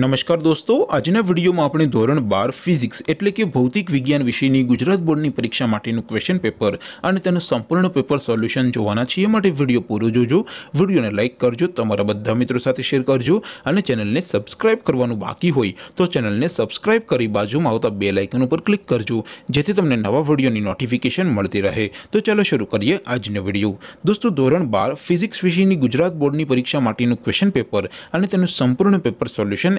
નમસ્કાર દોસ્તો આજના વિડીયોમાં આપણે ધોરણ બાર ફિઝિક્સ એટલે કે ભૌતિક વિજ્ઞાન વિષયની ગુજરાત બોર્ડની પરીક્ષા માટેનું ક્વેશ્ચન પેપર અને તેનું સંપૂર્ણ પેપર સોલ્યુશન જોવાના છીએ માટે વિડીયો પૂરો જોજો વિડીયોને લાઇક કરજો તમારા બધા મિત્રો સાથે શેર કરજો અને ચેનલને સબસ્ક્રાઇબ કરવાનું બાકી હોય તો ચેનલને સબસ્ક્રાઇબ કરી બાજુમાં આવતા બે લાઇકન ઉપર ક્લિક કરજો જેથી તમને નવા વિડીયોની નોટિફિકેશન મળતી રહે તો ચાલો શરૂ કરીએ આજનો વિડીયો દોસ્તો ધોરણ બાર ફિઝિક્સ વિષયની ગુજરાત બોર્ડની પરીક્ષા માટેનું ક્વેશ્ચન પેપર અને તેનું સંપૂર્ણ paper solution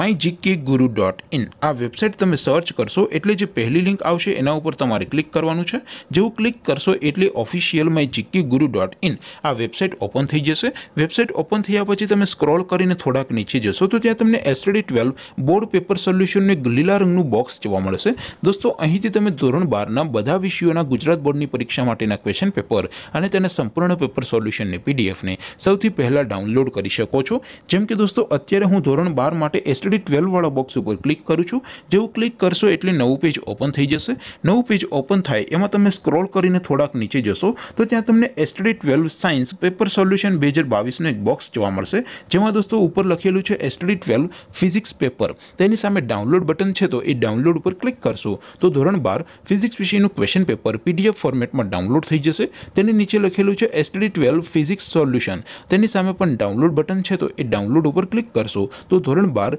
my GK guru dot in આ વેબસાઇટ તમે સર્ચ કરશો એટલે જે પહેલી લિંક આવશે એના ઉપર તમારે ક્લિક કરવાનું છે જેવું ક્લિક કરશો એટલે official my GK guru dot in આ વેબસાઇટ ઓપન થઈ જશે વેબસાઇટ ઓપન થયા પછી તમે સ્ક્રોલ કરીને થોડાક નીચે જશો તો ત્યાં તમને એસટીડી ટ્વેલ્વ બોર્ડ પેપર સોલ્યુશનનું એક લીલા રંગનું બોક્સ જોવા મળશે દોસ્તો અહીંથી તમે ધોરણ બારના બધા વિષયોના ગુજરાત બોર્ડની પરીક્ષા માટેના ક્વેશ્ચન પેપર અને તેના સંપૂર્ણ પેપર સોલ્યુશનની પીડીએફને સૌથી પહેલાં ડાઉનલોડ કરી શકો છો જેમ કે દોસ્તો અત્યારે હું ધોરણ બાર માટે એસટીડી ટ્વેલ્વવાળા બોક્સ ઉપર ક્લિક કરું છું જેવું ક્લિક કરશો એટલે નવું પેજ ઓપન થઈ જશે નવું પેજ ઓપન થાય એમાં તમે સ્ક્રોલ કરીને થોડાક નીચે જશો તો ત્યાં તમને STD twelve science paper solution બે હજાર બાવીસનું એક બોક્સ જોવા મળશે જેમાં દોસ્તો ઉપર લખેલું છે એસટડી ટ્વેલ્વ ફિઝિક્સ પેપર તેની સામે ડાઉનલોડ બટન છે તો એ ડાઉનલોડ ઉપર ક્લિક કરશો તો ધોરણ બાર ફિઝિક્સ વિષયનું ક્વેશ્ચન પેપર પીડીએફ ફોર્મેટમાં ડાઉનલોડ થઈ જશે તેની નીચે લખેલું છે એસટડી ટ્વેલ્વ ફિઝિક્સ સોલ્યુશન તેની સામે પણ ડાઉનલોડ બટન છે તો એ ડાઉનલોડ ઉપર ક્લિક કરશો તો ધોરણ બાર